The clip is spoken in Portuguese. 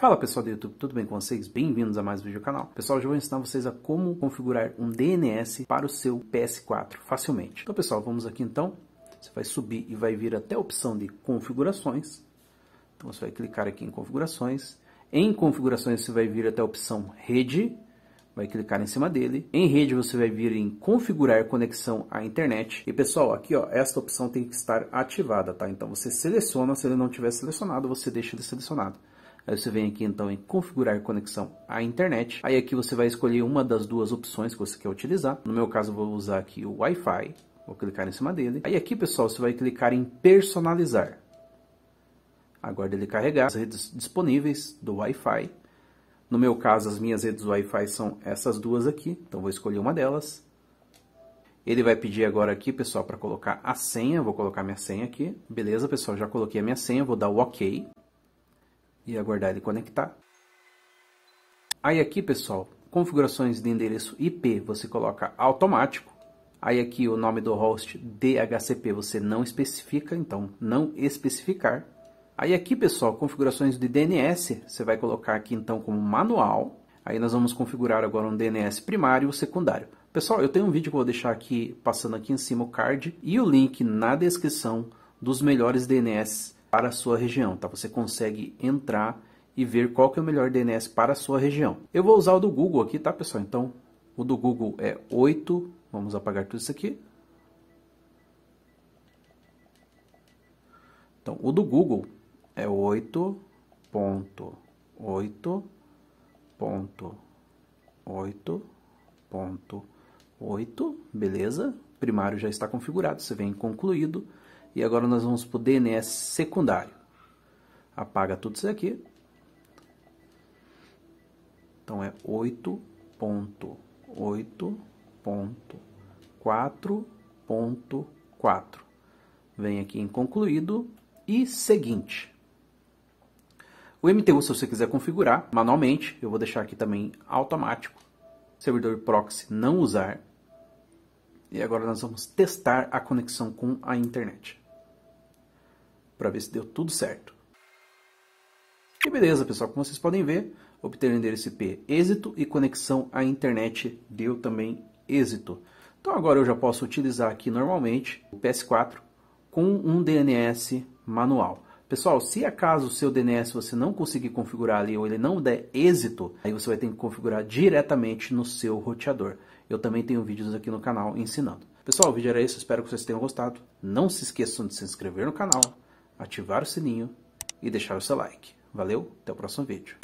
Fala pessoal do YouTube, tudo bem com vocês? Bem-vindos a mais um vídeo do canal. Pessoal, hoje eu vou ensinar vocês a como configurar um DNS para o seu PS4 facilmente. Então pessoal, vamos aqui então. Você vai subir e vai vir até a opção de configurações. Então você vai clicar aqui em configurações. Em configurações você vai vir até a opção rede. Vai clicar em cima dele. Em rede você vai vir em configurar conexão à internet. E pessoal, aqui ó, esta opção tem que estar ativada, tá? Então você seleciona, se ele não tiver selecionado, você deixa ele selecionado. Aí você vem aqui então em configurar conexão à internet. Aí aqui você vai escolher uma das duas opções que você quer utilizar. No meu caso, vou usar aqui o Wi-Fi. Vou clicar em cima dele. Aí aqui, pessoal, você vai clicar em personalizar. Agora ele carregar as redes disponíveis do Wi-Fi. No meu caso, as minhas redes Wi-Fi são essas duas aqui, então vou escolher uma delas. Ele vai pedir agora aqui, pessoal, para colocar a senha. Vou colocar minha senha aqui. Beleza, pessoal, já coloquei a minha senha, vou dar o OK e aguardar ele conectar. Aí aqui, pessoal, configurações de endereço IP, você coloca automático. Aí aqui o nome do host DHCP você não especifica, então não especificar. Aí aqui, pessoal, configurações de DNS, você vai colocar aqui então como manual. Aí nós vamos configurar agora um DNS primário e secundário. Pessoal, eu tenho um vídeo que eu vou deixar aqui, passando aqui em cima o card e o link na descrição dos melhores DNS para a sua região, tá? Você consegue entrar e ver qual que é o melhor DNS para a sua região. Eu vou usar o do Google aqui, tá, pessoal? Então, o do Google é 8, vamos apagar tudo isso aqui. Então, o do Google é 8.8.8.8, beleza? Primário já está configurado, você vem concluído. E agora nós vamos para o DNS secundário. Apaga tudo isso aqui. Então é 8.8.4.4. Vem aqui em concluído e seguinte. O MTU, se você quiser configurar manualmente, eu vou deixar aqui também automático. Servidor proxy não usar. E agora nós vamos testar a conexão com a internet para ver se deu tudo certo. E beleza, pessoal, como vocês podem ver, obter endereço IP êxito e conexão à internet deu também êxito. Então agora eu já posso utilizar aqui normalmente o PS4 com um DNS manual. Pessoal, se acaso o seu DNS você não conseguir configurar ali ou ele não der êxito, aí você vai ter que configurar diretamente no seu roteador. Eu também tenho vídeos aqui no canal ensinando. Pessoal, o vídeo era isso. espero que vocês tenham gostado. Não se esqueçam de se inscrever no canal ativar o sininho e deixar o seu like. Valeu, até o próximo vídeo.